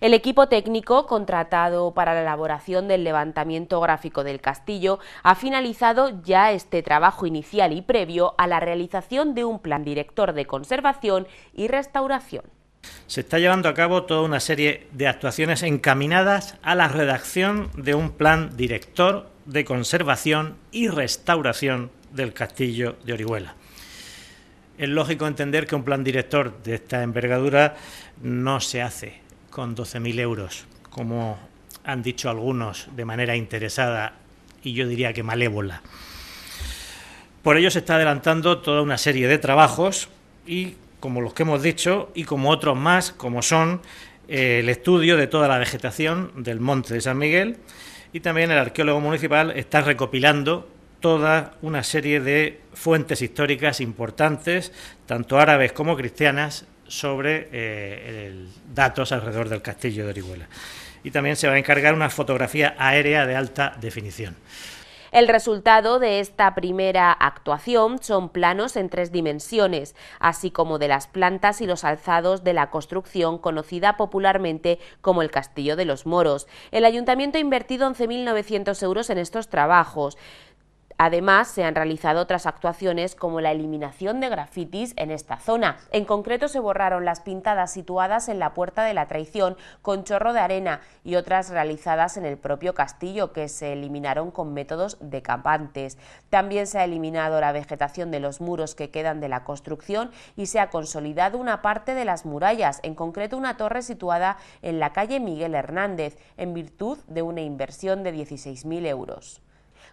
El equipo técnico contratado para la elaboración del levantamiento gráfico del castillo ha finalizado ya este trabajo inicial y previo a la realización de un plan director de conservación y restauración. Se está llevando a cabo toda una serie de actuaciones encaminadas a la redacción de un plan director de conservación y restauración del castillo de Orihuela. Es lógico entender que un plan director de esta envergadura no se hace con 12.000 euros, como han dicho algunos de manera interesada y yo diría que malévola. Por ello se está adelantando toda una serie de trabajos y, como los que hemos dicho, y como otros más, como son eh, el estudio de toda la vegetación del monte de San Miguel y también el arqueólogo municipal está recopilando toda una serie de fuentes históricas importantes, tanto árabes como cristianas, sobre eh, el, datos alrededor del castillo de Orihuela. Y también se va a encargar una fotografía aérea de alta definición. El resultado de esta primera actuación son planos en tres dimensiones, así como de las plantas y los alzados de la construcción conocida popularmente como el Castillo de los Moros. El ayuntamiento ha invertido 11.900 euros en estos trabajos. Además, se han realizado otras actuaciones como la eliminación de grafitis en esta zona. En concreto, se borraron las pintadas situadas en la Puerta de la Traición con chorro de arena y otras realizadas en el propio castillo que se eliminaron con métodos decapantes. También se ha eliminado la vegetación de los muros que quedan de la construcción y se ha consolidado una parte de las murallas, en concreto una torre situada en la calle Miguel Hernández, en virtud de una inversión de 16.000 euros.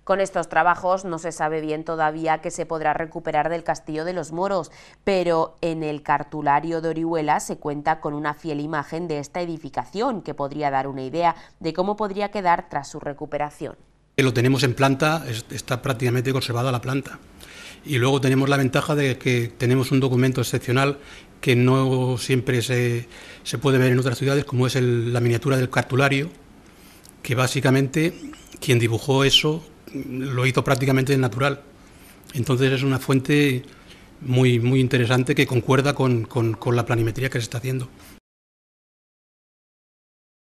Con estos trabajos no se sabe bien todavía qué se podrá recuperar del castillo de los moros, pero en el cartulario de Orihuela se cuenta con una fiel imagen de esta edificación que podría dar una idea de cómo podría quedar tras su recuperación. Eh, lo tenemos en planta, está prácticamente conservada la planta. Y luego tenemos la ventaja de que tenemos un documento excepcional que no siempre se, se puede ver en otras ciudades, como es la miniatura del cartulario, que básicamente quien dibujó eso lo hizo prácticamente natural. Entonces es una fuente muy, muy interesante que concuerda con la planimetría que se está haciendo.